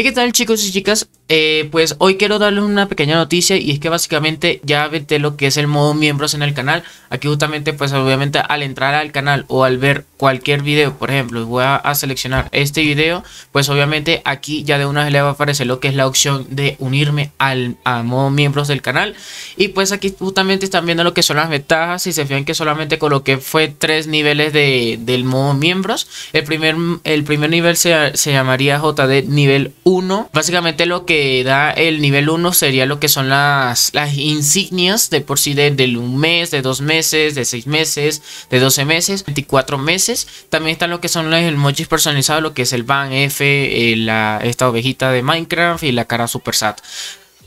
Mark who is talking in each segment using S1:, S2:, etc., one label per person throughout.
S1: qué tal chicos y chicas? Eh, pues hoy quiero darles una pequeña noticia y es que básicamente ya vete lo que es el modo miembros en el canal. Aquí justamente pues obviamente al entrar al canal o al ver cualquier video, por ejemplo, voy a, seleccionar este video, pues obviamente aquí ya de una vez le va a aparecer lo que es la opción de unirme al modo miembros del canal. Y pues aquí justamente están viendo lo que son las ventajas. y se fijan que solamente coloqué fue tres niveles de, del modo miembros. El primer, el primer nivel se, se llamaría JD nivel 1. Básicamente lo que da el nivel 1 sería lo que son las, las insignias de por sí del 1 mes, de dos meses, de seis meses, de 12 meses, 24 meses. También están lo que son los emojis personalizados, lo que es el Van F, eh, la, esta ovejita de Minecraft y la cara Super Sat.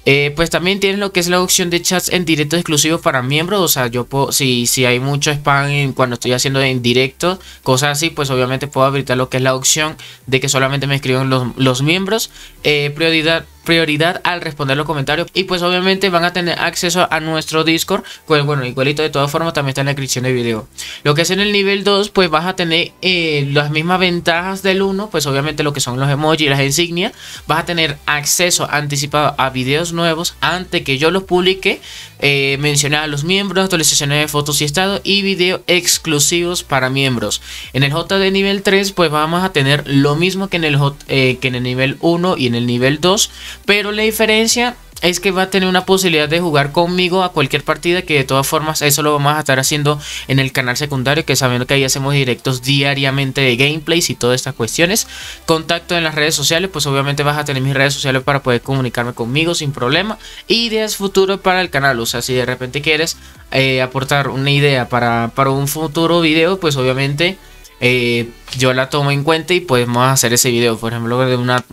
S1: Eh, pues también tienen lo que es la opción de chats en directo exclusivo para miembros. O sea, yo puedo, si, si hay mucho spam cuando estoy haciendo en directo, cosas así, pues obviamente puedo habilitar lo que es la opción de que solamente me escriban los, miembros. Eh, prioridad prioridad al responder los comentarios. Y pues obviamente van a tener acceso a nuestro Discord. Pues bueno, igualito de todas formas también está en la descripción del video. Lo que es en el nivel 2, pues vas a tener eh, las mismas ventajas del 1. Pues obviamente lo que son los emojis y las insignias. Vas a tener acceso anticipado a videos nuevos antes que yo los publique. Eh, mencionar a los miembros, actualizaciones de fotos y estado y videos exclusivos para miembros. En el J de nivel 3, pues vamos a tener lo mismo que en el, eh, que en el nivel 1 y en el nivel 2 pero la diferencia es que va a tener una posibilidad de jugar conmigo a cualquier partida que de todas formas eso lo vamos a estar haciendo en el canal secundario que sabiendo que ahí hacemos directos diariamente de gameplays y todas estas cuestiones contacto en las redes sociales pues obviamente vas a tener mis redes sociales para poder comunicarme conmigo sin problema ideas futuras para el canal o sea si de repente quieres eh, aportar una idea para, para un futuro video pues obviamente eh, yo la tomo en cuenta y podemos hacer ese video. Por ejemplo, de una,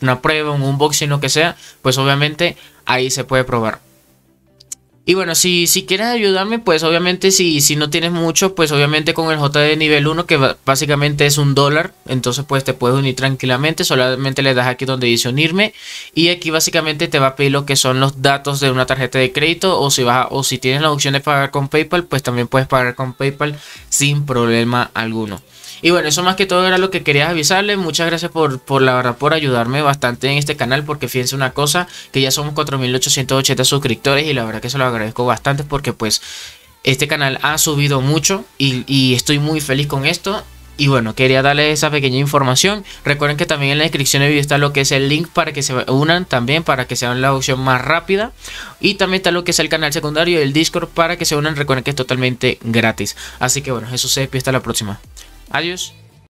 S1: una prueba, un unboxing, lo que sea, pues obviamente ahí se puede probar. Y bueno, si, si quieres ayudarme, pues obviamente si, si no tienes mucho, pues obviamente con el JD nivel 1, que básicamente es un dólar, entonces pues te puedes unir tranquilamente, solamente le das aquí donde dice unirme y aquí básicamente te va a pedir lo que son los datos de una tarjeta de crédito o si, vas o si tienes la opción de pagar con PayPal, pues también puedes pagar con PayPal sin problema alguno. Y bueno, eso más que todo era lo que quería avisarle. Muchas gracias por, por la verdad, por ayudarme bastante en este canal, porque fíjense una cosa, que ya somos 4.880 suscriptores y la verdad que se lo agradezco agradezco bastante porque pues este canal ha subido mucho y, estoy muy feliz con esto. Y bueno, quería darles esa pequeña información. Recuerden que también en la descripción de video está lo que es el link para que se unan también, para que sean la opción más rápida. Y también está lo que es el canal secundario y el Discord para que se unan. Recuerden que es totalmente gratis. Así que bueno, eso se despide hasta la próxima. Adiós.